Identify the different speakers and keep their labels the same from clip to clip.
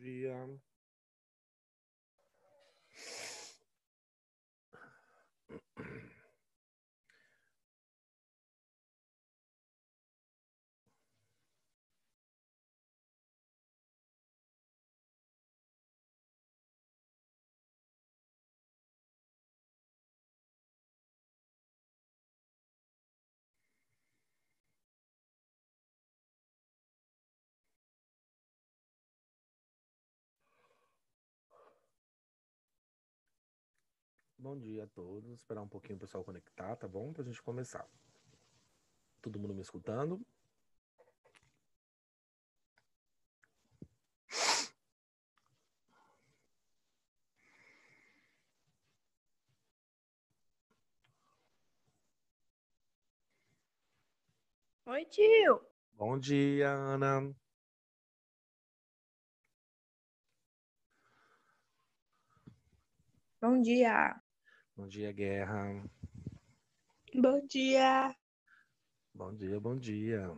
Speaker 1: de a n
Speaker 2: Bom dia a todos. Esperar um pouquinho o pessoal conectar, tá bom? Pra gente começar. Todo mundo me escutando?
Speaker 1: Oi, tio. Bom dia, Ana. Bom dia.
Speaker 2: Bom dia, Guerra.
Speaker 1: Bom dia.
Speaker 2: Bom dia, bom dia.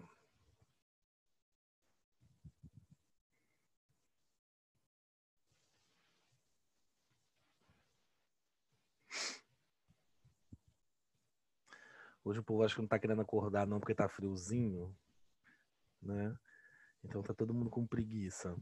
Speaker 2: Hoje o povo acho que não está querendo acordar não porque está friozinho, né? Então tá todo mundo com preguiça.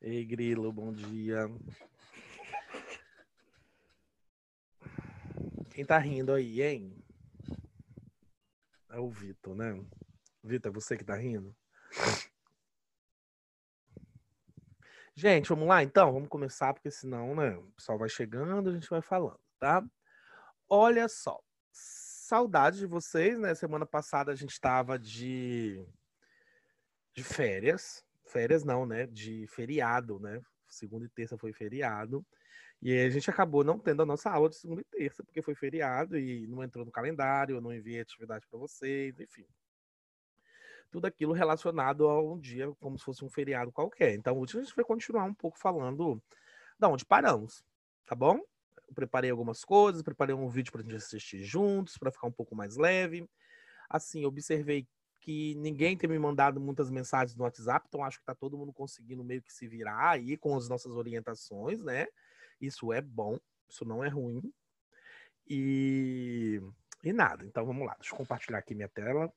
Speaker 2: Ei, Grilo, bom dia. Quem tá rindo aí, hein? É o Vitor, né? Vitor, é você que tá rindo? Gente, vamos lá então? Vamos começar, porque senão, né? O pessoal vai chegando, a gente vai falando, tá? Olha só. Saudades de vocês, né? Semana passada a gente tava de de férias, férias não, né? De feriado, né? Segunda e terça foi feriado. E a gente acabou não tendo a nossa aula de segunda e terça, porque foi feriado e não entrou no calendário, eu não enviei atividade para vocês, enfim. Tudo aquilo relacionado a um dia como se fosse um feriado qualquer. Então, hoje a gente vai continuar um pouco falando da onde paramos, tá bom? Eu preparei algumas coisas, preparei um vídeo para a gente assistir juntos, para ficar um pouco mais leve. Assim, observei que ninguém tem me mandado muitas mensagens no WhatsApp, então acho que está todo mundo conseguindo meio que se virar aí com as nossas orientações, né? Isso é bom, isso não é ruim. E, e nada, então vamos lá, deixa eu compartilhar aqui minha tela.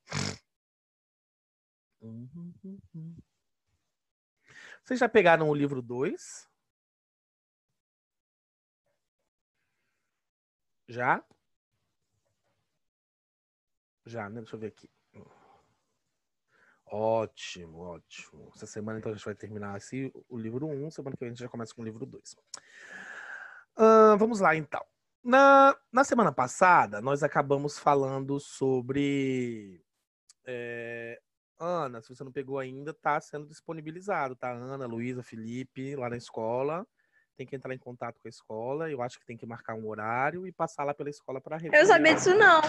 Speaker 2: Vocês já
Speaker 1: pegaram o livro 2?
Speaker 2: Já? Já, né? Deixa eu ver aqui. Ótimo, ótimo. Essa semana, então, a gente vai terminar assim, o livro 1. Um, semana que vem a gente já começa com o livro 2. Uh, vamos lá, então. Na, na semana passada, nós acabamos falando sobre. É, Ana, se você não pegou ainda, está sendo disponibilizado, tá? Ana, Luísa, Felipe, lá na escola. Tem que entrar em contato com a escola. Eu acho que tem que marcar um horário e passar lá pela escola para rever. Eu sabia disso não.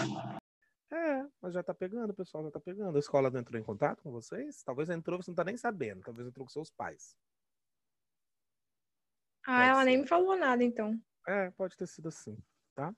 Speaker 2: É, mas já tá pegando, o pessoal já tá pegando. A escola não entrou em contato com vocês? Talvez entrou, você não tá nem sabendo. Talvez entrou com seus pais.
Speaker 1: Ah, pode ela ser. nem me falou nada, então.
Speaker 2: É, pode ter sido assim, tá?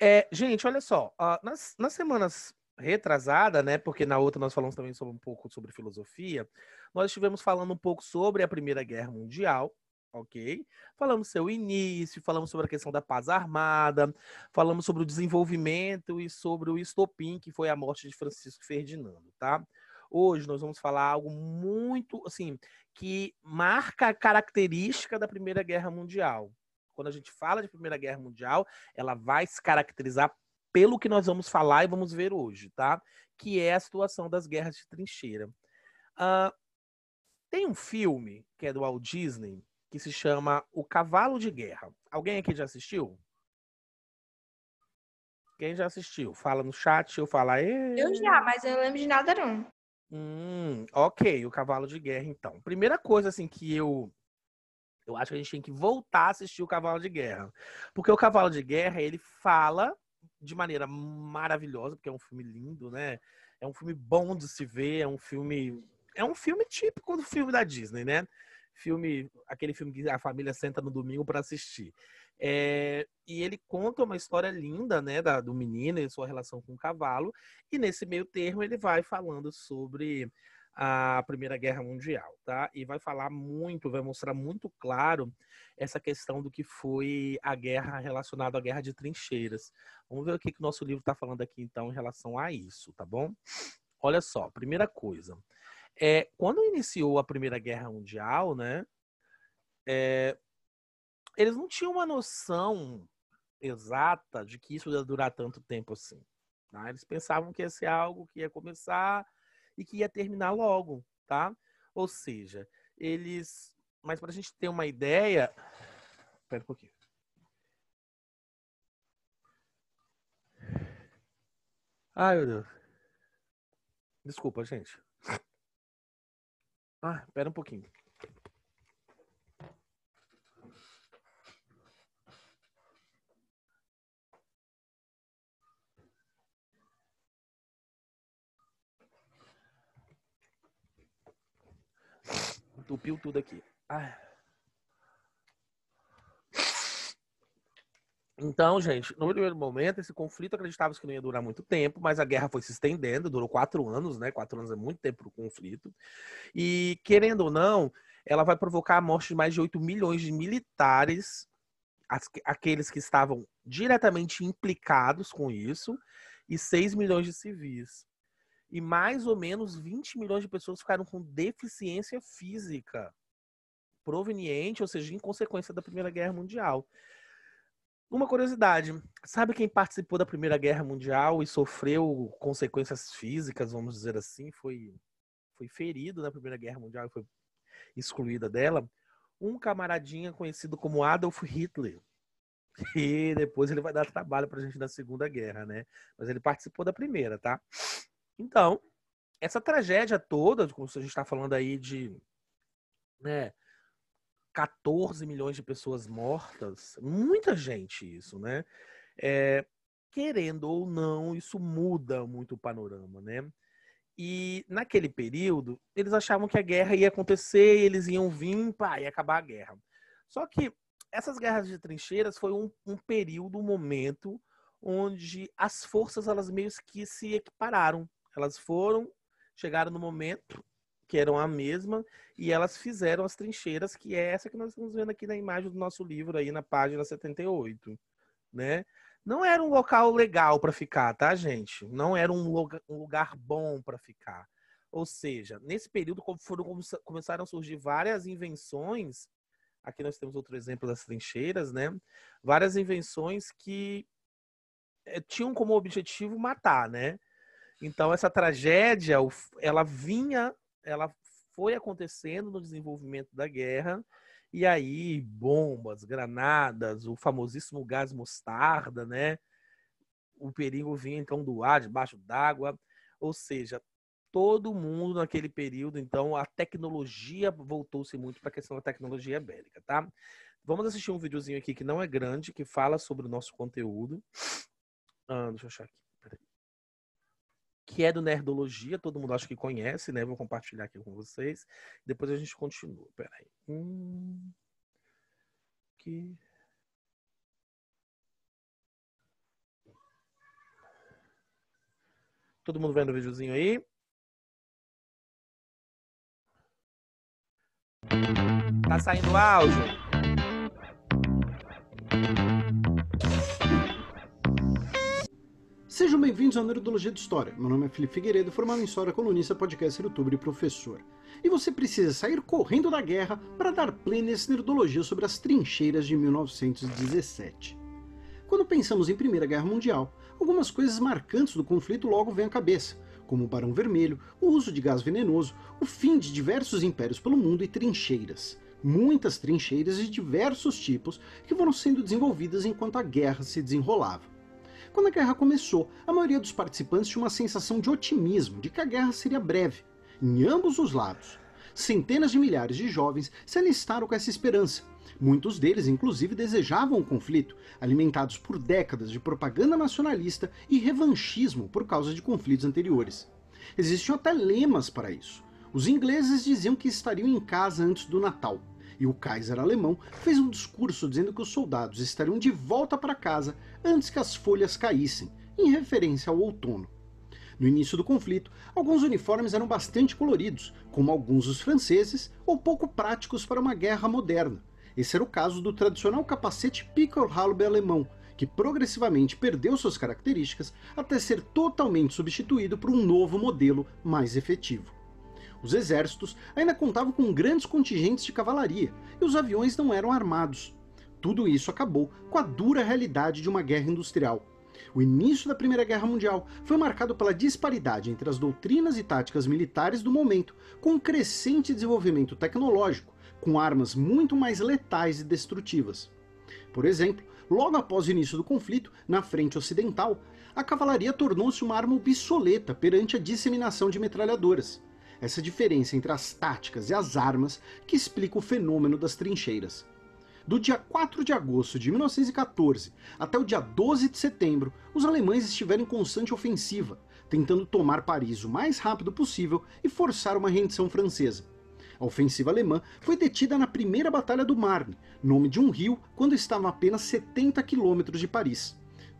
Speaker 2: É, gente, olha só. Uh, nas, nas semanas retrasada, né? Porque na outra nós falamos também sobre um pouco sobre filosofia. Nós estivemos falando um pouco sobre a Primeira Guerra Mundial, ok? Falamos seu início, falamos sobre a questão da paz armada, falamos sobre o desenvolvimento e sobre o estopim, que foi a morte de Francisco Ferdinando, tá? Hoje nós vamos falar algo muito, assim, que marca a característica da Primeira Guerra Mundial. Quando a gente fala de Primeira Guerra Mundial, ela vai se caracterizar pelo que nós vamos falar e vamos ver hoje, tá? Que é a situação das guerras de trincheira. Uh, tem um filme que é do Walt Disney, que se chama O Cavalo de Guerra. Alguém aqui já assistiu? Quem já assistiu? Fala no chat, eu falar. Eu já, mas
Speaker 1: eu não lembro de nada não.
Speaker 2: Hum, ok, o Cavalo de Guerra então. Primeira coisa assim que eu eu acho que a gente tem que voltar a assistir o Cavalo de Guerra, porque o Cavalo de Guerra ele fala de maneira maravilhosa, porque é um filme lindo, né? É um filme bom de se ver, é um filme é um filme típico do filme da Disney, né? filme, aquele filme que a família senta no domingo para assistir. É, e ele conta uma história linda, né, da, do menino e sua relação com o cavalo. E nesse meio termo ele vai falando sobre a Primeira Guerra Mundial, tá? E vai falar muito, vai mostrar muito claro essa questão do que foi a guerra relacionada à guerra de trincheiras. Vamos ver o que, que o nosso livro está falando aqui então em relação a isso, tá bom? Olha só, primeira coisa. É, quando iniciou a Primeira Guerra Mundial, né? É, eles não tinham uma noção exata de que isso ia durar tanto tempo assim. Tá? Eles pensavam que ia ser algo que ia começar e que ia terminar logo, tá? Ou seja, eles. Mas para a gente ter uma ideia. Espera um pouquinho. Ai, meu Deus. Desculpa, gente. Ah, espera um pouquinho. Tupiu tudo aqui. Ah. Então, gente, no primeiro momento, esse conflito acreditava que não ia durar muito tempo, mas a guerra foi se estendendo, durou quatro anos, né? Quatro anos é muito tempo para o conflito. E, querendo ou não, ela vai provocar a morte de mais de 8 milhões de militares, aqueles que estavam diretamente implicados com isso, e 6 milhões de civis. E mais ou menos 20 milhões de pessoas ficaram com deficiência física proveniente, ou seja, em consequência da Primeira Guerra Mundial. Uma curiosidade, sabe quem participou da Primeira Guerra Mundial e sofreu consequências físicas, vamos dizer assim, foi, foi ferido na Primeira Guerra Mundial e foi excluída dela? Um camaradinha conhecido como Adolf Hitler. E depois ele vai dar trabalho pra gente na Segunda Guerra, né? Mas ele participou da primeira, tá? Então, essa tragédia toda, como a gente está falando aí de né, 14 milhões de pessoas mortas, muita gente isso, né? É, querendo ou não, isso muda muito o panorama, né? E naquele período, eles achavam que a guerra ia acontecer, eles iam vir, pá, ia acabar a guerra. Só que essas guerras de trincheiras foi um, um período, um momento, onde as forças, elas meio que se equipararam. Elas foram, chegaram no momento, que eram a mesma, e elas fizeram as trincheiras, que é essa que nós estamos vendo aqui na imagem do nosso livro, aí na página 78, né? Não era um local legal para ficar, tá, gente? Não era um lugar, um lugar bom para ficar. Ou seja, nesse período foram, começaram a surgir várias invenções. Aqui nós temos outro exemplo das trincheiras, né? Várias invenções que eh, tinham como objetivo matar, né? Então essa tragédia, ela vinha ela foi acontecendo no desenvolvimento da guerra. E aí, bombas, granadas, o famosíssimo gás mostarda, né? O perigo vinha então do ar, debaixo d'água. Ou seja, todo mundo naquele período, então a tecnologia voltou-se muito para a questão da tecnologia bélica, tá? Vamos assistir um videozinho aqui que não é grande, que fala sobre o nosso conteúdo. Ah, deixa eu achar aqui que é do Nerdologia, todo mundo acho que conhece, né? Vou compartilhar aqui com vocês. Depois a gente continua. Peraí. Hum... Que... Todo mundo vendo o videozinho aí?
Speaker 1: Tá
Speaker 3: saindo áudio? Sejam bem-vindos ao Nerdologia de História. Meu nome é Felipe Figueiredo, formado em História, colunista, podcaster, youtuber e professor. E você precisa sair correndo da guerra para dar plena essa Nerdologia sobre as trincheiras de 1917. Quando pensamos em Primeira Guerra Mundial, algumas coisas marcantes do conflito logo vêm à cabeça, como o Barão Vermelho, o uso de gás venenoso, o fim de diversos impérios pelo mundo e trincheiras. Muitas trincheiras de diversos tipos que foram sendo desenvolvidas enquanto a guerra se desenrolava. Quando a guerra começou, a maioria dos participantes tinha uma sensação de otimismo de que a guerra seria breve, em ambos os lados. Centenas de milhares de jovens se alistaram com essa esperança. Muitos deles, inclusive, desejavam o conflito, alimentados por décadas de propaganda nacionalista e revanchismo por causa de conflitos anteriores. Existiam até lemas para isso. Os ingleses diziam que estariam em casa antes do Natal, e o Kaiser alemão fez um discurso dizendo que os soldados estariam de volta para casa antes que as folhas caíssem, em referência ao outono. No início do conflito, alguns uniformes eram bastante coloridos, como alguns dos franceses, ou pouco práticos para uma guerra moderna. Esse era o caso do tradicional capacete Pickelhaube alemão, que progressivamente perdeu suas características até ser totalmente substituído por um novo modelo mais efetivo. Os exércitos ainda contavam com grandes contingentes de cavalaria e os aviões não eram armados. Tudo isso acabou com a dura realidade de uma guerra industrial. O início da Primeira Guerra Mundial foi marcado pela disparidade entre as doutrinas e táticas militares do momento, com um crescente desenvolvimento tecnológico, com armas muito mais letais e destrutivas. Por exemplo, logo após o início do conflito, na frente ocidental, a cavalaria tornou-se uma arma obsoleta perante a disseminação de metralhadoras, essa diferença entre as táticas e as armas que explica o fenômeno das trincheiras. Do dia 4 de agosto de 1914 até o dia 12 de setembro, os alemães estiveram em constante ofensiva, tentando tomar Paris o mais rápido possível e forçar uma rendição francesa. A ofensiva alemã foi detida na primeira Batalha do Marne, nome de um rio, quando estava a apenas 70 quilômetros de Paris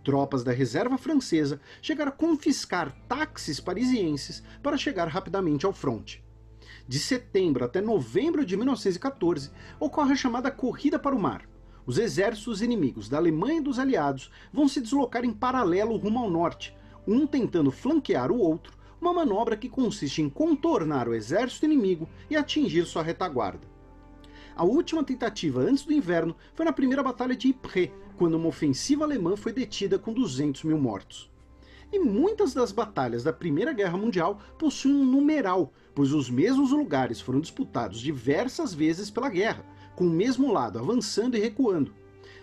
Speaker 3: tropas da reserva francesa chegaram a confiscar táxis parisienses para chegar rapidamente ao fronte. De setembro até novembro de 1914 ocorre a chamada Corrida para o Mar. Os exércitos inimigos da Alemanha e dos aliados vão se deslocar em paralelo rumo ao norte, um tentando flanquear o outro, uma manobra que consiste em contornar o exército inimigo e atingir sua retaguarda. A última tentativa antes do inverno foi na primeira batalha de Ypres, quando uma ofensiva alemã foi detida com 200 mil mortos. E muitas das batalhas da Primeira Guerra Mundial possuem um numeral, pois os mesmos lugares foram disputados diversas vezes pela guerra, com o mesmo lado avançando e recuando.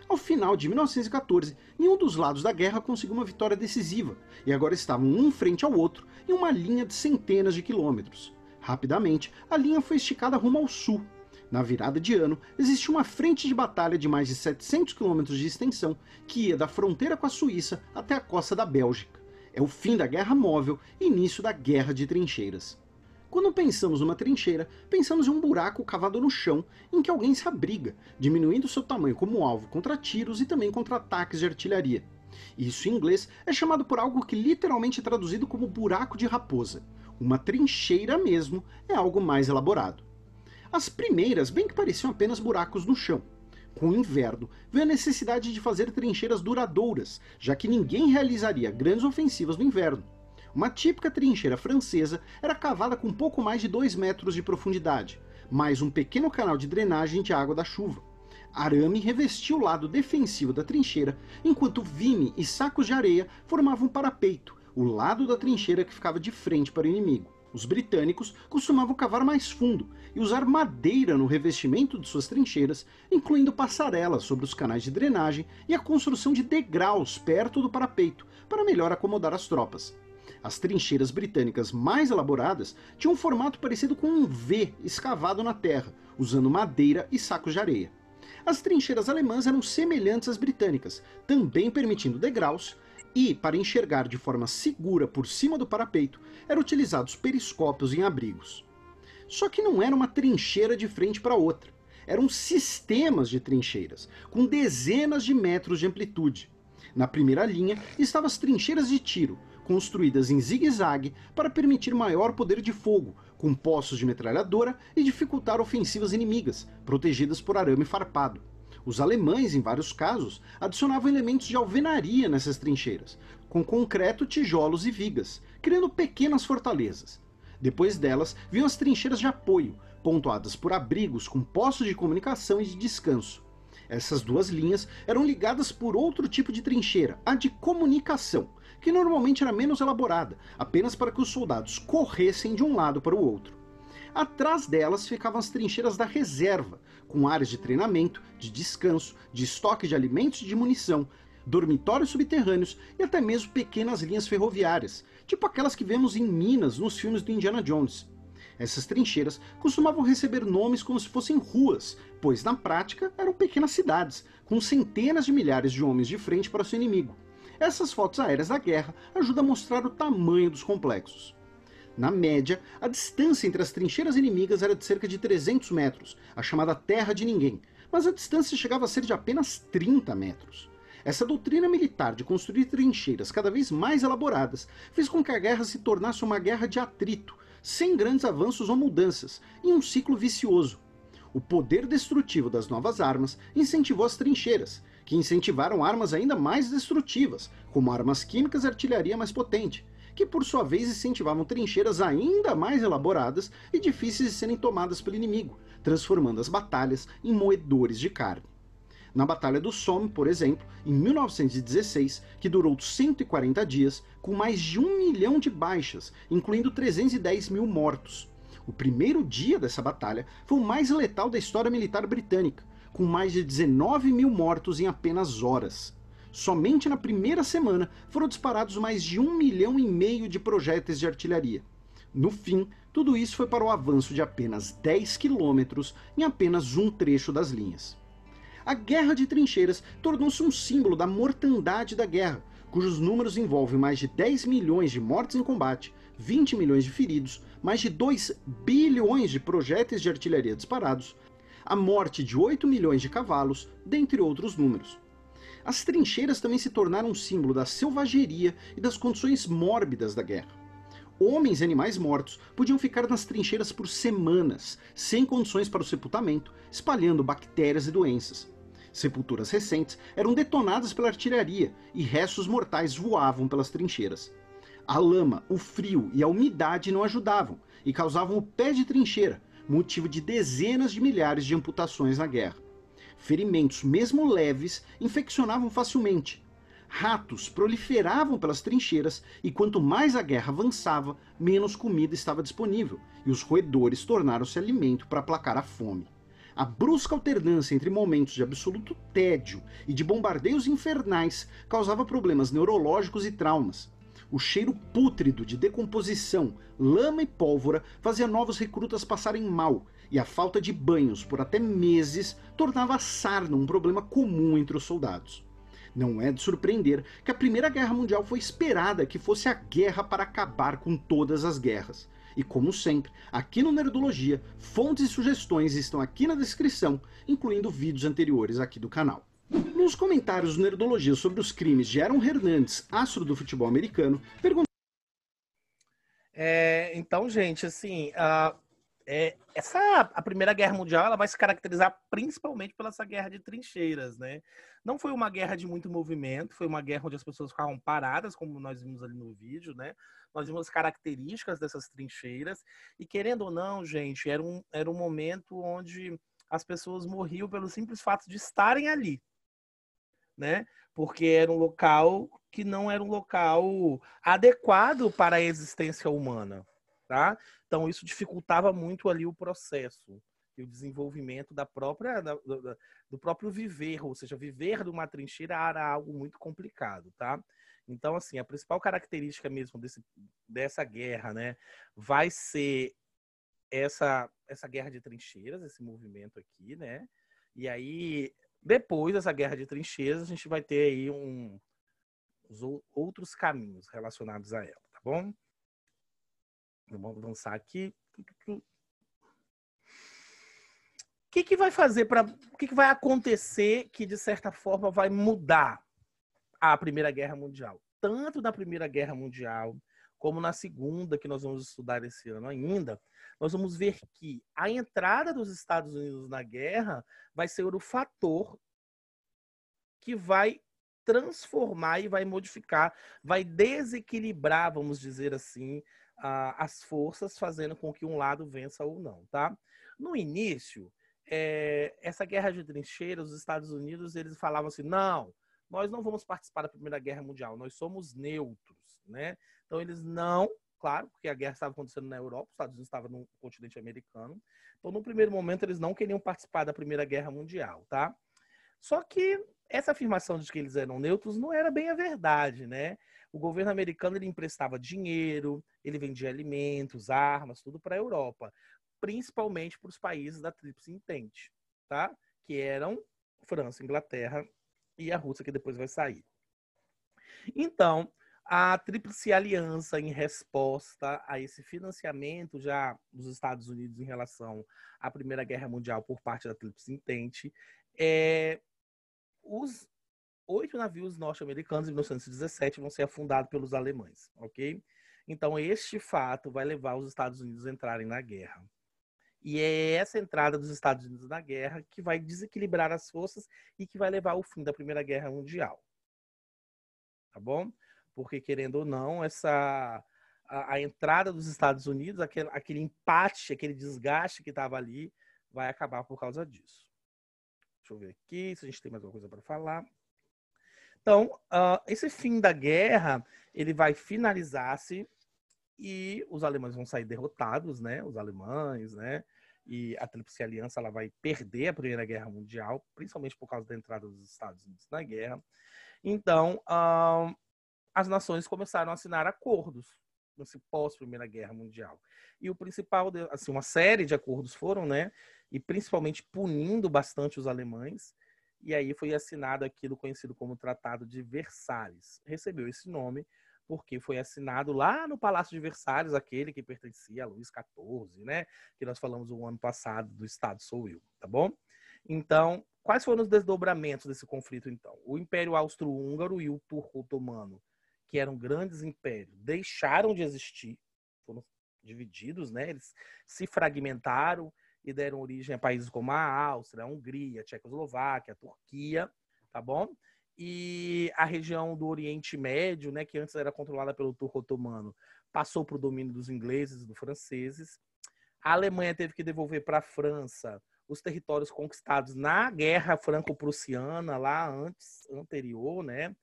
Speaker 3: Ao final de 1914, nenhum dos lados da guerra conseguiu uma vitória decisiva, e agora estavam um frente ao outro em uma linha de centenas de quilômetros. Rapidamente, a linha foi esticada rumo ao sul, na virada de ano, existe uma frente de batalha de mais de 700 km de extensão que ia da fronteira com a Suíça até a costa da Bélgica. É o fim da Guerra Móvel e início da Guerra de Trincheiras. Quando pensamos numa trincheira, pensamos em um buraco cavado no chão em que alguém se abriga, diminuindo seu tamanho como alvo contra tiros e também contra ataques de artilharia. Isso em inglês é chamado por algo que literalmente é traduzido como buraco de raposa. Uma trincheira mesmo é algo mais elaborado. As primeiras bem que pareciam apenas buracos no chão. Com o inverno, veio a necessidade de fazer trincheiras duradouras, já que ninguém realizaria grandes ofensivas no inverno. Uma típica trincheira francesa era cavada com pouco mais de 2 metros de profundidade, mais um pequeno canal de drenagem de água da chuva. Arame revestia o lado defensivo da trincheira, enquanto vime e sacos de areia formavam um parapeito, o lado da trincheira que ficava de frente para o inimigo. Os britânicos costumavam cavar mais fundo, e usar madeira no revestimento de suas trincheiras, incluindo passarelas sobre os canais de drenagem e a construção de degraus perto do parapeito para melhor acomodar as tropas. As trincheiras britânicas mais elaboradas tinham um formato parecido com um V escavado na terra, usando madeira e sacos de areia. As trincheiras alemãs eram semelhantes às britânicas, também permitindo degraus, e, para enxergar de forma segura por cima do parapeito, eram utilizados periscópios em abrigos. Só que não era uma trincheira de frente para outra. Eram sistemas de trincheiras, com dezenas de metros de amplitude. Na primeira linha estavam as trincheiras de tiro, construídas em zigue-zague para permitir maior poder de fogo, com poços de metralhadora e dificultar ofensivas inimigas, protegidas por arame farpado. Os alemães, em vários casos, adicionavam elementos de alvenaria nessas trincheiras, com concreto, tijolos e vigas, criando pequenas fortalezas, depois delas, vinham as trincheiras de apoio, pontuadas por abrigos com postos de comunicação e de descanso. Essas duas linhas eram ligadas por outro tipo de trincheira, a de comunicação, que normalmente era menos elaborada, apenas para que os soldados corressem de um lado para o outro. Atrás delas ficavam as trincheiras da reserva, com áreas de treinamento, de descanso, de estoque de alimentos e de munição, dormitórios subterrâneos e até mesmo pequenas linhas ferroviárias, tipo aquelas que vemos em minas nos filmes do Indiana Jones. Essas trincheiras costumavam receber nomes como se fossem ruas, pois na prática eram pequenas cidades, com centenas de milhares de homens de frente para seu inimigo. Essas fotos aéreas da guerra ajudam a mostrar o tamanho dos complexos. Na média, a distância entre as trincheiras inimigas era de cerca de 300 metros, a chamada Terra de Ninguém, mas a distância chegava a ser de apenas 30 metros. Essa doutrina militar de construir trincheiras cada vez mais elaboradas fez com que a guerra se tornasse uma guerra de atrito, sem grandes avanços ou mudanças, em um ciclo vicioso. O poder destrutivo das novas armas incentivou as trincheiras, que incentivaram armas ainda mais destrutivas, como armas químicas e artilharia mais potente, que por sua vez incentivavam trincheiras ainda mais elaboradas e difíceis de serem tomadas pelo inimigo, transformando as batalhas em moedores de carne na Batalha do Somme, por exemplo, em 1916, que durou 140 dias, com mais de um milhão de baixas, incluindo 310 mil mortos. O primeiro dia dessa batalha foi o mais letal da história militar britânica, com mais de 19 mil mortos em apenas horas. Somente na primeira semana foram disparados mais de um milhão e meio de projéteis de artilharia. No fim, tudo isso foi para o avanço de apenas 10 quilômetros em apenas um trecho das linhas. A guerra de trincheiras tornou-se um símbolo da mortandade da guerra, cujos números envolvem mais de 10 milhões de mortes em combate, 20 milhões de feridos, mais de 2 bilhões de projéteis de artilharia disparados, a morte de 8 milhões de cavalos, dentre outros números. As trincheiras também se tornaram um símbolo da selvageria e das condições mórbidas da guerra homens e animais mortos podiam ficar nas trincheiras por semanas, sem condições para o sepultamento, espalhando bactérias e doenças. Sepulturas recentes eram detonadas pela artilharia e restos mortais voavam pelas trincheiras. A lama, o frio e a umidade não ajudavam e causavam o pé de trincheira, motivo de dezenas de milhares de amputações na guerra. Ferimentos, mesmo leves, infeccionavam facilmente Ratos proliferavam pelas trincheiras e quanto mais a guerra avançava, menos comida estava disponível, e os roedores tornaram-se alimento para aplacar a fome. A brusca alternância entre momentos de absoluto tédio e de bombardeios infernais causava problemas neurológicos e traumas. O cheiro pútrido de decomposição, lama e pólvora fazia novos recrutas passarem mal, e a falta de banhos por até meses tornava a sarna um problema comum entre os soldados. Não é de surpreender que a Primeira Guerra Mundial foi esperada que fosse a guerra para acabar com todas as guerras. E como sempre, aqui no Nerdologia, fontes e sugestões estão aqui na descrição, incluindo vídeos anteriores aqui do canal. Nos comentários do Nerdologia sobre os crimes de Aaron Hernandes, astro do futebol americano, perguntou... É, então,
Speaker 2: gente, assim, uh, é, essa a Primeira Guerra Mundial ela vai se caracterizar principalmente pela essa guerra de trincheiras, né? Não foi uma guerra de muito movimento, foi uma guerra onde as pessoas ficavam paradas, como nós vimos ali no vídeo, né? Nós vimos as características dessas trincheiras e querendo ou não, gente, era um era um momento onde as pessoas morriam pelo simples fato de estarem ali, né? Porque era um local que não era um local adequado para a existência humana tá? Então isso dificultava muito ali o processo e o desenvolvimento da própria da, do, do próprio viver, ou seja, viver de uma trincheira era algo muito complicado, tá? Então, assim, a principal característica mesmo desse, dessa guerra, né, vai ser essa essa guerra de trincheiras, esse movimento aqui, né? E aí depois dessa guerra de trincheiras, a gente vai ter aí um, outros caminhos relacionados a ela, tá bom?
Speaker 3: Vamos avançar
Speaker 2: aqui. O que, que vai fazer para. O que, que vai acontecer que, de certa forma, vai mudar a Primeira Guerra Mundial? Tanto na Primeira Guerra Mundial, como na segunda, que nós vamos estudar esse ano ainda, nós vamos ver que a entrada dos Estados Unidos na guerra vai ser o fator que vai transformar e vai modificar, vai desequilibrar, vamos dizer assim, as forças fazendo com que um lado vença ou não, tá? No início, é, essa guerra de trincheiras, os Estados Unidos, eles falavam assim, não, nós não vamos participar da Primeira Guerra Mundial, nós somos neutros, né? Então eles não, claro, porque a guerra estava acontecendo na Europa, os Estados Unidos estavam no continente americano, então no primeiro momento eles não queriam participar da Primeira Guerra Mundial, tá? Só que essa afirmação de que eles eram neutros não era bem a verdade, né? o governo americano ele emprestava dinheiro, ele vendia alimentos, armas, tudo para a Europa, principalmente para os países da Tríplice Entente, tá? Que eram França, Inglaterra e a Rússia, que depois vai sair. Então, a Tríplice Aliança, em resposta a esse financiamento já dos Estados Unidos em relação à Primeira Guerra Mundial por parte da Tríplice Entente, é, os oito navios norte-americanos em 1917 vão ser afundados pelos alemães, ok? Então, este fato vai levar os Estados Unidos a entrarem na guerra. E é essa entrada dos Estados Unidos na guerra que vai desequilibrar as forças e que vai levar ao fim da Primeira Guerra Mundial. Tá bom? Porque, querendo ou não, essa a, a entrada dos Estados Unidos, aquele, aquele empate, aquele desgaste que estava ali, vai acabar por causa disso. Deixa eu ver aqui se a gente tem mais alguma coisa para falar. Então, uh, esse fim da guerra, ele vai finalizar-se e os alemães vão sair derrotados, né? Os alemães, né? E a Tríplice Aliança ela vai perder a Primeira Guerra Mundial, principalmente por causa da entrada dos Estados Unidos na guerra. Então, uh, as nações começaram a assinar acordos nesse pós Primeira Guerra Mundial. E o principal, assim, uma série de acordos foram, né? E principalmente punindo bastante os alemães e aí foi assinado aquilo conhecido como Tratado de Versalhes. Recebeu esse nome porque foi assinado lá no Palácio de Versalhes, aquele que pertencia a Luís XIV, né? Que nós falamos o ano passado do Estado Sou Eu, tá bom? Então, quais foram os desdobramentos desse conflito, então? O Império Austro-Húngaro e o Turco-Otomano, que eram grandes impérios, deixaram de existir, foram divididos, né? Eles se fragmentaram, e deram origem a países como a Áustria, a Hungria, a Tchecoslováquia, a Turquia, tá bom? E a região do Oriente Médio, né, que antes era controlada pelo turco otomano, passou para o domínio dos ingleses, dos franceses. A Alemanha teve que devolver para a França os territórios conquistados na Guerra Franco-Prussiana lá antes, anterior, né?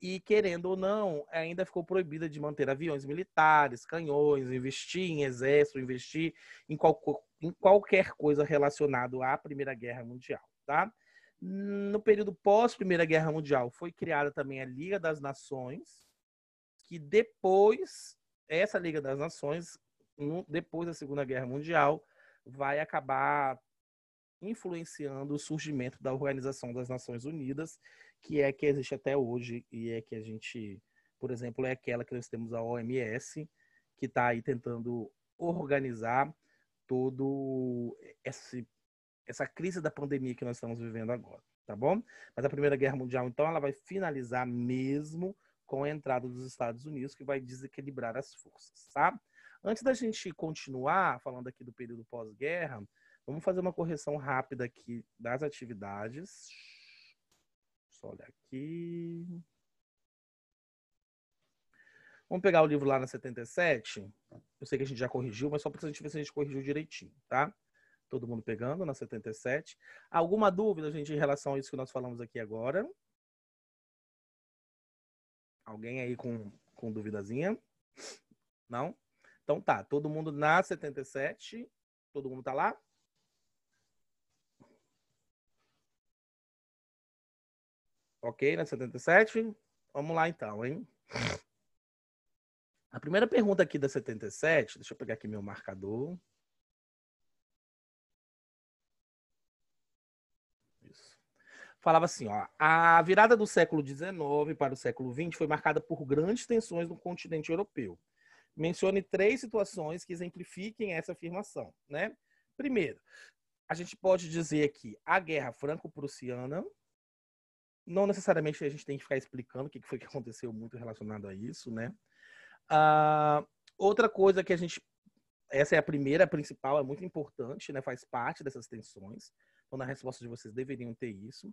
Speaker 2: e, querendo ou não, ainda ficou proibida de manter aviões militares, canhões, investir em exército, investir em, qual, em qualquer coisa relacionada à Primeira Guerra Mundial, tá? No período pós-Primeira Guerra Mundial, foi criada também a Liga das Nações, que depois, essa Liga das Nações, depois da Segunda Guerra Mundial, vai acabar influenciando o surgimento da Organização das Nações Unidas, que é que existe até hoje e é que a gente, por exemplo, é aquela que nós temos a OMS, que está aí tentando organizar todo esse, essa crise da pandemia que nós estamos vivendo agora, tá bom? Mas a Primeira Guerra Mundial, então, ela vai finalizar mesmo com a entrada dos Estados Unidos, que vai desequilibrar as forças, tá? Antes da gente continuar falando aqui do período pós-guerra, vamos fazer uma correção rápida aqui das atividades. Só olhar aqui. Vamos pegar o livro lá na 77. Eu sei que a gente já corrigiu, mas só para a gente ver se a gente corrigiu direitinho, tá? Todo mundo pegando na 77. Alguma dúvida, gente, em relação a isso que nós falamos aqui agora? Alguém aí com, com duvidazinha? Não? Então tá, todo mundo na 77. Todo mundo tá lá? Ok, na né? 77? Vamos lá então, hein? A primeira pergunta aqui da 77, deixa eu pegar aqui meu marcador. Isso. Falava assim, ó, a virada do século XIX para o século XX foi marcada por grandes tensões no continente europeu. Mencione três situações que exemplifiquem essa afirmação, né? Primeiro, a gente pode dizer aqui a Guerra Franco-Prussiana, não necessariamente a gente tem que ficar explicando o que foi que aconteceu muito relacionado a isso, né? Uh, outra coisa que a gente. Essa é a primeira, a principal, é muito importante, né? Faz parte dessas tensões. Então, na resposta de vocês, deveriam ter isso.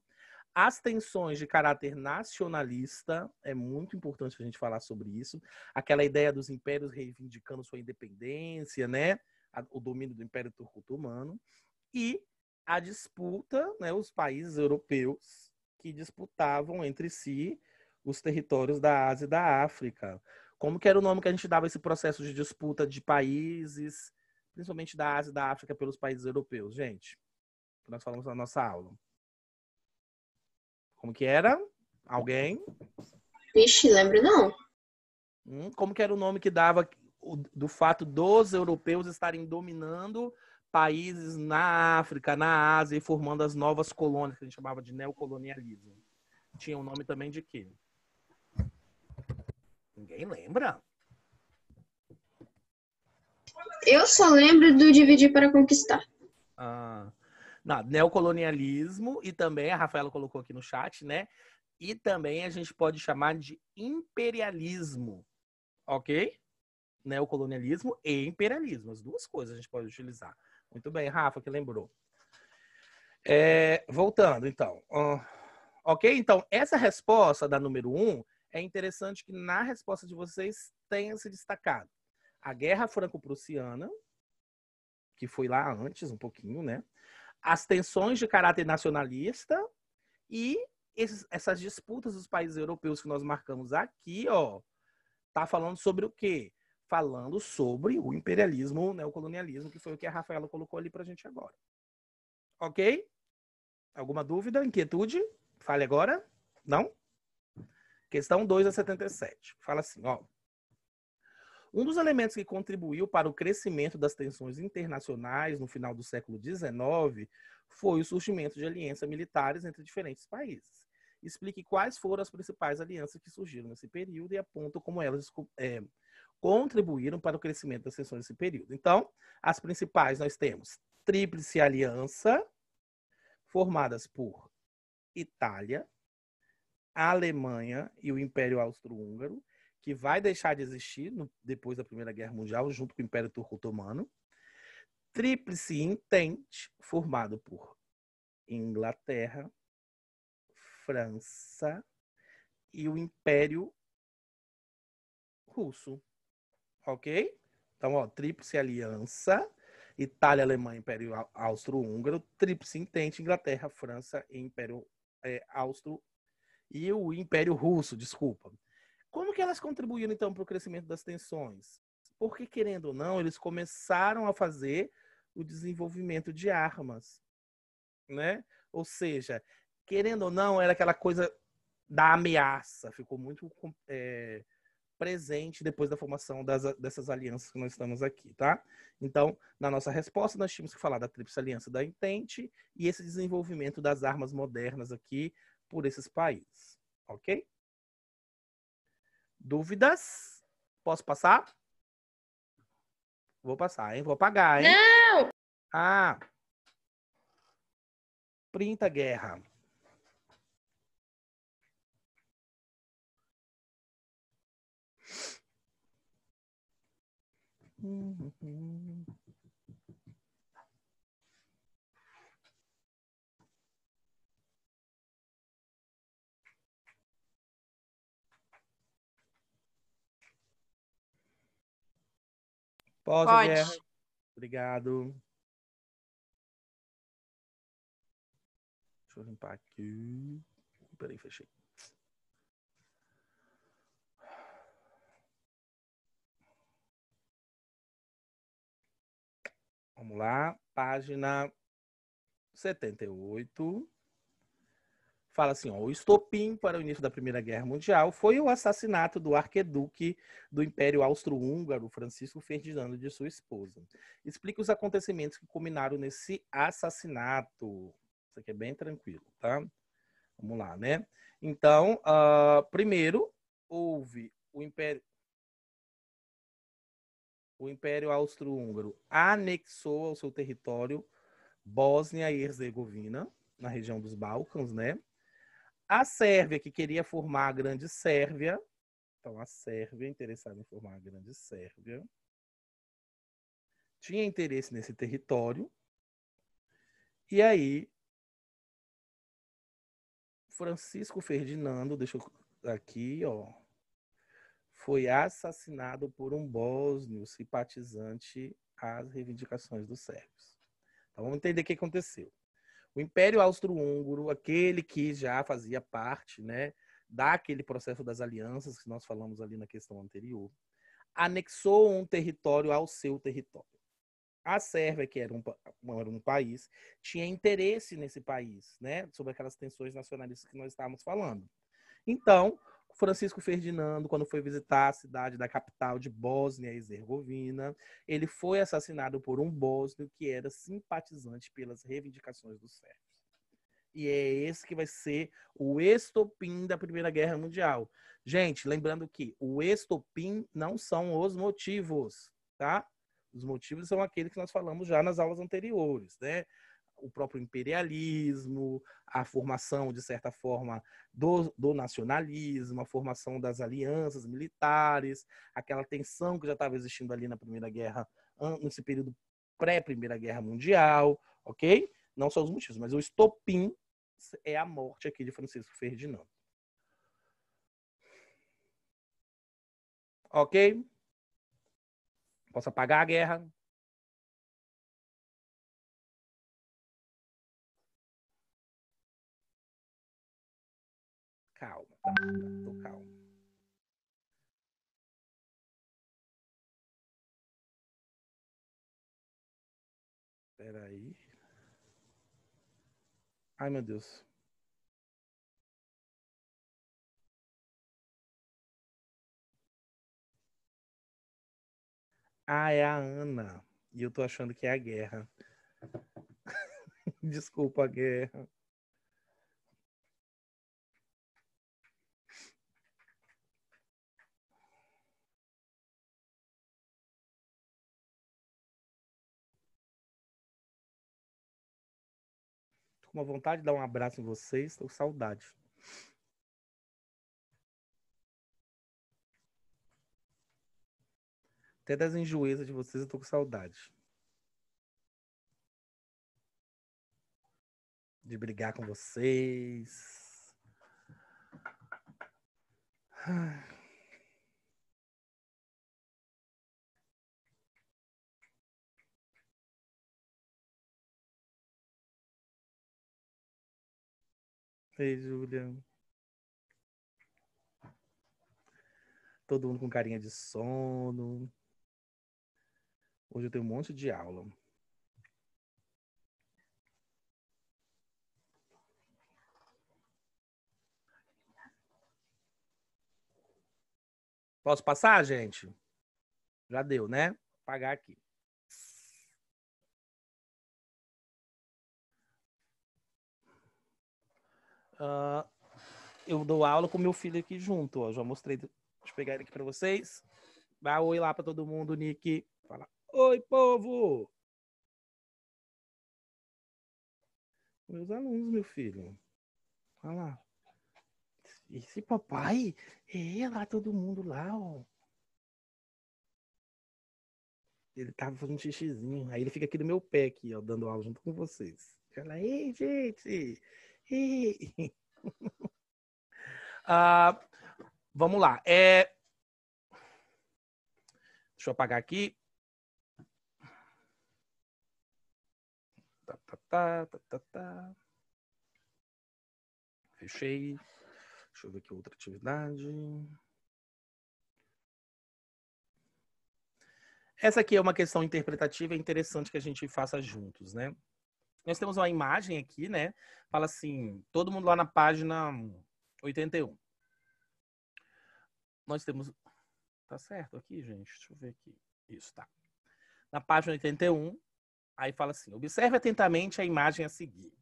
Speaker 2: As tensões de caráter nacionalista, é muito importante a gente falar sobre isso. Aquela ideia dos impérios reivindicando sua independência, né? O domínio do Império Turco-Otomano. E a disputa, né? Os países europeus que disputavam entre si os territórios da Ásia e da África. Como que era o nome que a gente dava esse processo de disputa de países, principalmente da Ásia e da África, pelos países europeus, gente? Que nós falamos na nossa aula. Como que era? Alguém? Vixe, lembro não. Hum, como que era o nome que dava do fato dos europeus estarem dominando países na África, na Ásia, e formando as novas colônias, que a gente chamava de neocolonialismo. Tinha o um nome também de quê? Ninguém lembra?
Speaker 1: Eu só lembro do Dividir
Speaker 3: para Conquistar.
Speaker 2: Ah, não, neocolonialismo e também, a Rafaela colocou aqui no chat, né? E também a gente pode chamar de imperialismo, ok? Neocolonialismo e imperialismo, as duas coisas a gente pode utilizar. Muito bem, Rafa, que lembrou. É, voltando, então. Uh, ok? Então, essa resposta da número 1, um, é interessante que na resposta de vocês tenha se destacado a Guerra Franco-Prussiana, que foi lá antes um pouquinho, né? As tensões de caráter nacionalista e esses, essas disputas dos países europeus que nós marcamos aqui, ó, tá falando sobre o quê? falando sobre o imperialismo, né, o colonialismo, que foi o que a Rafaela colocou ali para a gente agora. Ok? Alguma dúvida, inquietude? Fale agora. Não? Questão 2 a 77. Fala assim, ó. Um dos elementos que contribuiu para o crescimento das tensões internacionais no final do século XIX foi o surgimento de alianças militares entre diferentes países. Explique quais foram as principais alianças que surgiram nesse período e aponta como elas é, contribuíram para o crescimento das tensões nesse período. Então, as principais nós temos Tríplice Aliança, formadas por Itália, Alemanha e o Império Austro-Húngaro, que vai deixar de existir no, depois da Primeira Guerra Mundial, junto com o Império Turco-Otomano. Tríplice Entente, formado por Inglaterra, França e o Império Russo ok? Então, ó, Tríplice Aliança, Itália, Alemanha, Império Austro-Húngaro, Tríplice Entente, Inglaterra, França e Império é, Austro e o Império Russo, desculpa. Como que elas contribuíram, então, para o crescimento das tensões? Porque, querendo ou não, eles começaram a fazer o desenvolvimento de armas, né? Ou seja, querendo ou não, era aquela coisa da ameaça. Ficou muito é, presente depois da formação das, dessas alianças que nós estamos aqui, tá? Então, na nossa resposta, nós tínhamos que falar da Tríplice Aliança da Entente e esse desenvolvimento das armas modernas aqui por esses países, ok? Dúvidas? Posso passar? Vou passar, hein? Vou apagar, hein? Não! Ah! Printa
Speaker 1: guerra. Pausa, Pode. Obrigado. Deixa eu limpar aqui. Peraí, fechei.
Speaker 2: Vamos lá, página 78. Fala assim: ó, o estopim para o início da Primeira Guerra Mundial foi o assassinato do arqueduque do Império Austro-Húngaro, Francisco Ferdinando, de sua esposa. Explica os acontecimentos que culminaram nesse assassinato. Isso aqui é bem tranquilo, tá? Vamos lá, né? Então, uh, primeiro, houve o Império o Império Austro-Húngaro anexou ao seu território Bósnia e Herzegovina, na região dos Balcãs, né? A Sérvia, que queria formar a Grande Sérvia, então a Sérvia, é interessada em formar a Grande Sérvia, tinha interesse nesse território. E aí, Francisco Ferdinando, deixa eu aqui, ó, foi assassinado por um bósnio simpatizante às reivindicações dos sérvios. Então vamos entender o que aconteceu. O Império Austro-Húngaro, aquele que já fazia parte, né, daquele processo das alianças que nós falamos ali na questão anterior, anexou um território ao seu território. A Sérvia, que era um, era um país, tinha interesse nesse país, né, sobre aquelas tensões nacionalistas que nós estávamos falando. Então, Francisco Ferdinando, quando foi visitar a cidade da capital de Bósnia e Herzegovina, ele foi assassinado por um bósnio que era simpatizante pelas reivindicações dos sérvios. E é esse que vai ser o estopim da Primeira Guerra Mundial. Gente, lembrando que o estopim não são os motivos, tá? Os motivos são aqueles que nós falamos já nas aulas anteriores, né? o próprio imperialismo, a formação, de certa forma, do, do nacionalismo, a formação das alianças militares, aquela tensão que já estava existindo ali na Primeira Guerra, nesse período pré-Primeira Guerra Mundial, ok? Não são os motivos, mas o estopim é a morte aqui de Francisco Ferdinando. Ok? Posso apagar a guerra?
Speaker 1: do Espera aí. Ai, meu Deus.
Speaker 2: Ah, é a Ana. E eu tô achando que é a guerra. Desculpa a guerra.
Speaker 1: com uma vontade de dar um abraço
Speaker 2: em vocês, estou saudade. Até das enjoezas de vocês eu tô com saudade. De brigar com
Speaker 1: vocês. Ai.
Speaker 2: Ei, Júlia. Todo mundo com carinha de sono. Hoje eu tenho um monte de aula. Posso passar, gente? Já deu, né? Vou apagar aqui. Uh, eu dou aula com meu filho aqui junto, ó. Já mostrei, deixa eu pegar ele aqui para vocês. Dá oi lá para todo mundo, Nick. Fala, oi, povo!
Speaker 1: Meus alunos, meu filho.
Speaker 2: Olha lá. Esse papai, é lá todo mundo lá, ó. Ele tava tá fazendo xixizinho. Aí ele fica aqui do meu pé aqui, ó, dando aula junto com vocês. Fala, ei, gente! Ah, vamos lá. É... Deixa eu apagar aqui. Tá tá tá, tá, tá, tá,
Speaker 1: Fechei. Deixa eu ver aqui outra
Speaker 2: atividade. Essa aqui é uma questão interpretativa, é interessante que a gente faça juntos, né? Nós temos uma imagem aqui, né? Fala assim, todo mundo lá na página 81. Nós temos. Tá certo aqui, gente? Deixa eu ver aqui. Isso, tá. Na página 81, aí fala assim: observe atentamente a imagem a seguir.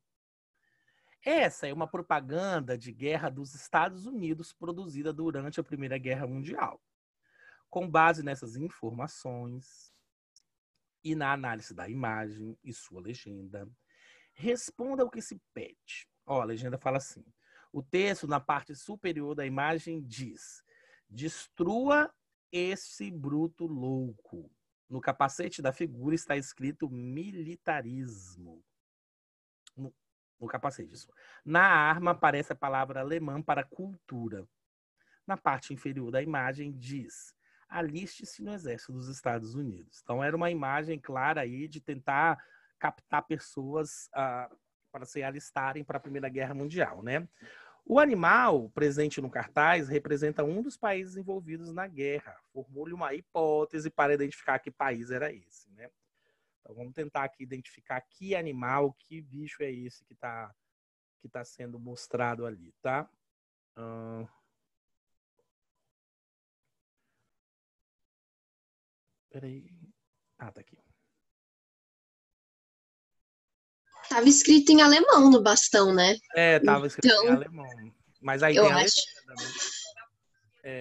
Speaker 2: Essa é uma propaganda de guerra dos Estados Unidos produzida durante a Primeira Guerra Mundial. Com base nessas informações e na análise da imagem e sua legenda, Responda o que se pede. Ó, a legenda fala assim: o texto, na parte superior da imagem, diz: destrua esse bruto louco. No capacete da figura está escrito militarismo. No, no capacete, isso. Na arma aparece a palavra alemã para cultura. Na parte inferior da imagem diz: aliste-se no exército dos Estados Unidos. Então era uma imagem clara aí de tentar captar pessoas ah, para se alistarem para a Primeira Guerra Mundial, né? O animal presente no cartaz representa um dos países envolvidos na guerra. Formule uma hipótese para identificar que país era esse, né? Então vamos tentar aqui identificar que animal, que bicho é esse que está que tá sendo mostrado ali, tá?
Speaker 1: Peraí. Ah, tá aqui. Tava escrito em alemão no bastão, né? É, tava escrito então, em alemão.
Speaker 2: Mas aí eu tem a é acho... também. Né?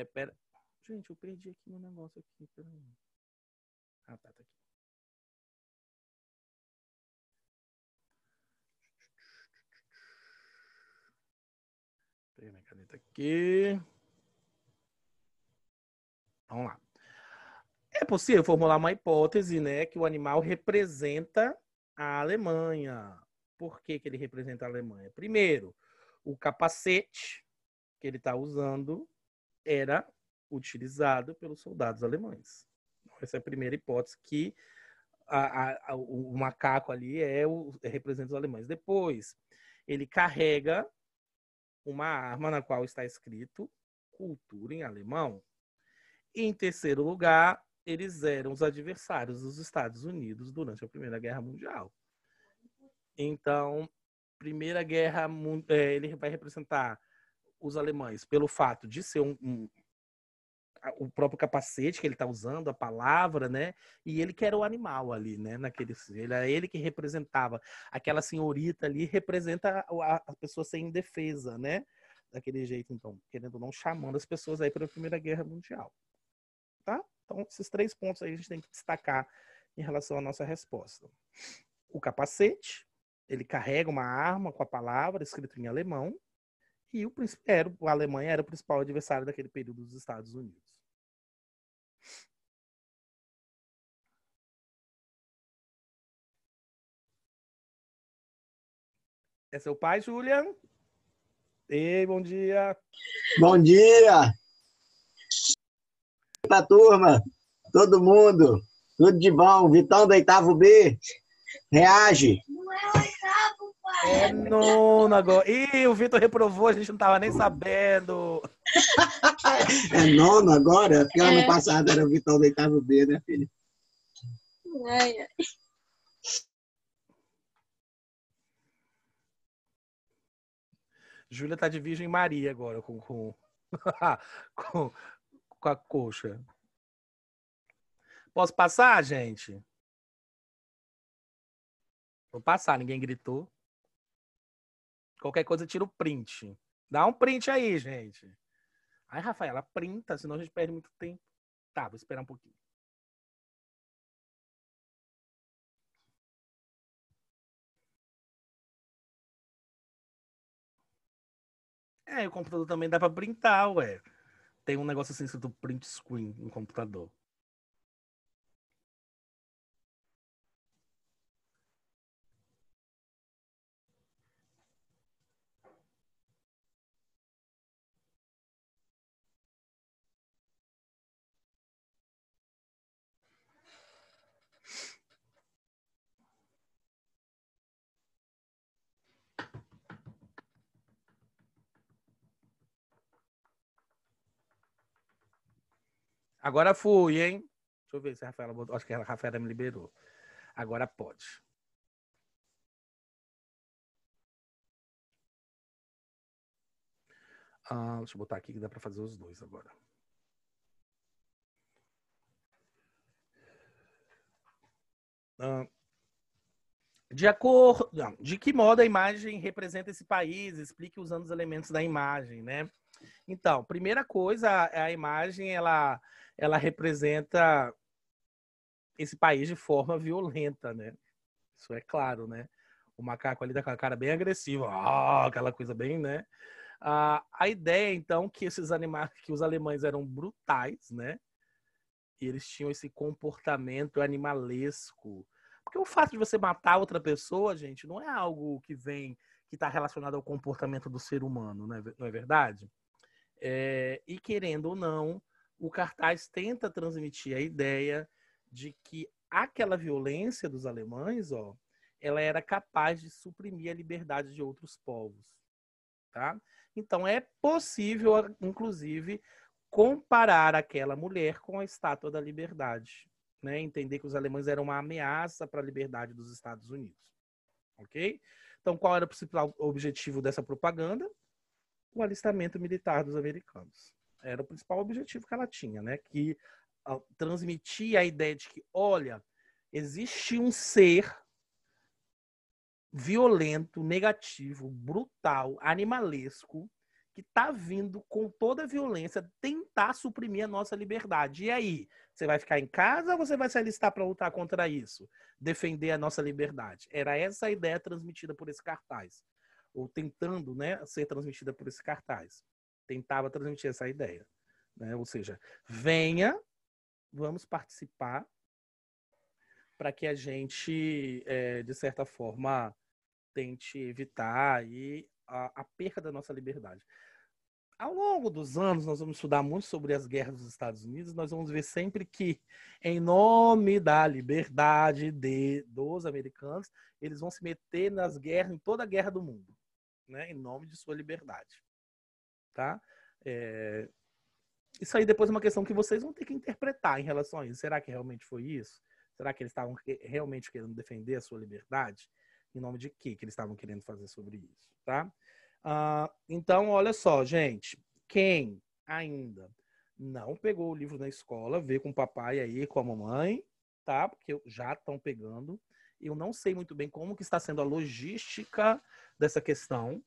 Speaker 2: É, pera. Gente, eu perdi aqui meu negócio aqui. Ah, tá, tá aqui. Peguei minha caneta aqui. Vamos lá. É possível formular uma hipótese, né, que o animal representa a Alemanha. Por que, que ele representa a Alemanha? Primeiro, o capacete que ele está usando era utilizado pelos soldados alemães. Então, essa é a primeira hipótese que a, a, o macaco ali é o, representa os alemães. Depois, ele carrega uma arma na qual está escrito cultura em alemão. Em terceiro lugar, eles eram os adversários dos Estados Unidos durante a Primeira Guerra Mundial. Então, Primeira Guerra é, ele vai representar os alemães pelo fato de ser um, um o próprio capacete que ele está usando, a palavra, né? E ele que era o animal ali, né? Naquele, ele era é ele que representava aquela senhorita ali, representa a, a pessoa sem defesa, né? Daquele jeito, então, querendo ou não, chamando as pessoas aí para a Primeira Guerra Mundial, tá? Então, esses três pontos aí a gente tem que destacar em relação à nossa resposta. O capacete, ele carrega uma arma com a palavra escrita em alemão, e o, era, a Alemanha era o principal adversário daquele período dos Estados Unidos. É seu pai, Julian?
Speaker 3: Ei, bom dia. Bom dia pra turma, todo mundo, tudo de bom. Vitão do oitavo
Speaker 1: B, reage. Não é
Speaker 2: oitavo, pai. É nono agora. Ih, o Vitor reprovou, a gente não tava nem sabendo.
Speaker 1: é nono agora? É, porque é. ano passado era o Vitão do oitavo B, né, filho? Ai, ai.
Speaker 2: Júlia tá de Virgem Maria agora com, com, com, com a coxa. Posso passar, gente? Vou passar, ninguém gritou. Qualquer coisa, tira o print. Dá um print aí, gente. Ai, Rafaela, printa, senão a gente perde muito tempo. Tá, vou esperar um pouquinho. É, o computador também dá para printar, ué
Speaker 1: tem um negócio assim escrito print screen no computador.
Speaker 2: Agora fui, hein? Deixa eu ver se a Rafaela botou. Acho que a Rafaela me liberou. Agora pode. Ah, deixa eu botar aqui que dá para fazer os dois agora. Ah, de acordo, de que modo a imagem representa esse país? Explique usando os elementos da imagem, né? Então, primeira coisa, a imagem ela ela representa esse país de forma violenta, né? Isso é claro, né? O macaco ali dá tá com a cara bem agressiva, ah, aquela coisa bem, né? Ah, a ideia, então, que esses animais, que os alemães eram brutais, né? E eles tinham esse comportamento animalesco. Porque o fato de você matar outra pessoa, gente, não é algo que vem, que está relacionado ao comportamento do ser humano, não é, não é verdade? É, e querendo ou não, o cartaz tenta transmitir a ideia de que aquela violência dos alemães, ó, ela era capaz de suprimir a liberdade de outros povos, tá? Então é possível, ah, inclusive, comparar aquela mulher com a estátua da liberdade, né? Entender que os alemães eram uma ameaça para a liberdade dos Estados Unidos, ok? Então qual era o principal objetivo dessa propaganda? O alistamento militar dos americanos. Era o principal objetivo que ela tinha, né? Que ah, transmitia a ideia de que, olha, existe um ser violento, negativo, brutal, animalesco, que está vindo com toda a violência tentar suprimir a nossa liberdade. E aí, você vai ficar em casa ou você vai se alistar para lutar contra isso? Defender a nossa liberdade. Era essa a ideia transmitida por esse cartaz, ou tentando né, ser transmitida por esse cartaz tentava transmitir essa ideia. Né? Ou seja, venha, vamos participar para que a gente, é, de certa forma, tente evitar aí a, a perca da nossa liberdade. Ao longo dos anos, nós vamos estudar muito sobre as guerras dos Estados Unidos. Nós vamos ver sempre que, em nome da liberdade de, dos americanos, eles vão se meter nas guerras, em toda a guerra do mundo, né? em nome de sua liberdade tá? É... Isso aí depois é uma questão que vocês vão ter que interpretar em relação a isso. Será que realmente foi isso? Será que eles estavam realmente querendo defender a sua liberdade? Em nome de quê que eles estavam querendo fazer sobre isso, tá? Uh, então, olha só, gente. Quem ainda não pegou o livro na escola, vê com o papai aí, com a mamãe, tá? Porque já estão pegando. Eu não sei muito bem como que está sendo a logística dessa questão.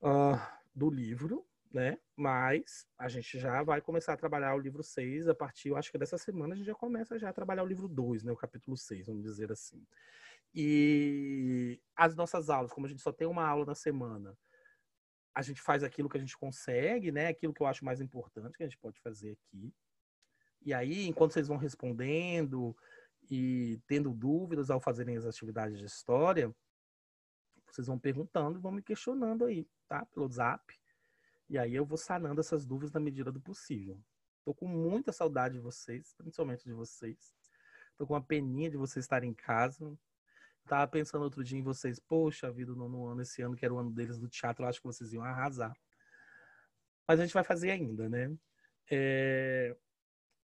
Speaker 2: Uh, do livro, né? Mas a gente já vai começar a trabalhar o livro 6 a partir, eu acho que dessa semana a gente já começa já a trabalhar o livro 2, né? O capítulo 6, vamos dizer assim. E as nossas aulas, como a gente só tem uma aula na semana, a gente faz aquilo que a gente consegue, né? Aquilo que eu acho mais importante que a gente pode fazer aqui. E aí, enquanto vocês vão respondendo e tendo dúvidas ao fazerem as atividades de história, vocês vão perguntando, vão me questionando aí, tá? Pelo zap. E aí eu vou sanando essas dúvidas na medida do possível. Tô com muita saudade de vocês, principalmente de vocês. Tô com uma peninha de vocês estarem em casa. Tava pensando outro dia em vocês, poxa vida, no nono ano, esse ano que era o ano deles do teatro, eu acho que vocês iam arrasar. Mas a gente vai fazer ainda, né? É...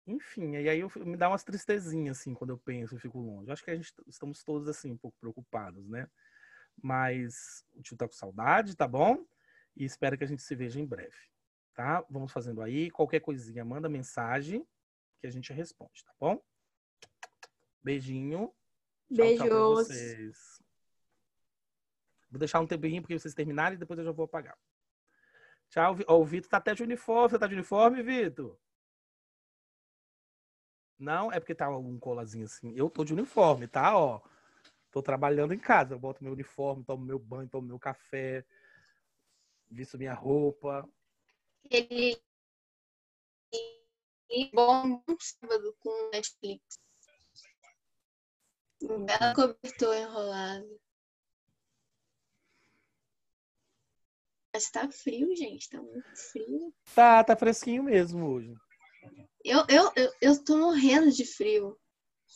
Speaker 2: Enfim, e aí eu, me dá umas tristezinhas, assim, quando eu penso e fico longe. Eu acho que a gente estamos todos, assim, um pouco preocupados, né? mas o tio tá com saudade, tá bom? E espero que a gente se veja em breve, tá? Vamos fazendo aí. Qualquer coisinha, manda mensagem que a gente responde, tá bom? Beijinho. Beijos. Tchau, tchau vocês. Vou deixar um tempinho porque vocês terminarem e depois eu já vou apagar. Tchau. Ó, o Vitor tá até de uniforme. Você tá de uniforme, Vitor? Não? É porque tá um colazinho assim. Eu tô de uniforme, tá? Ó tô trabalhando em casa, eu boto meu uniforme, tomo meu banho, tomo meu café, visto minha roupa.
Speaker 1: Ele é bom sábado com Netflix. Bela cobertura cobertor enrolado.
Speaker 3: Mas tá frio, gente. Tá muito frio.
Speaker 2: Tá, tá fresquinho mesmo hoje.
Speaker 3: Eu, eu, eu, eu tô morrendo de frio.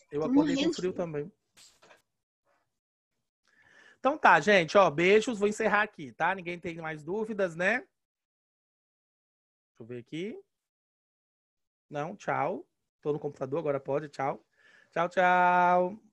Speaker 2: Eu tô acordei com frio, frio também. Então tá, gente, ó, beijos, vou encerrar aqui, tá? Ninguém tem mais dúvidas, né? Deixa eu ver aqui. Não, tchau. Tô no computador, agora pode, tchau. Tchau, tchau.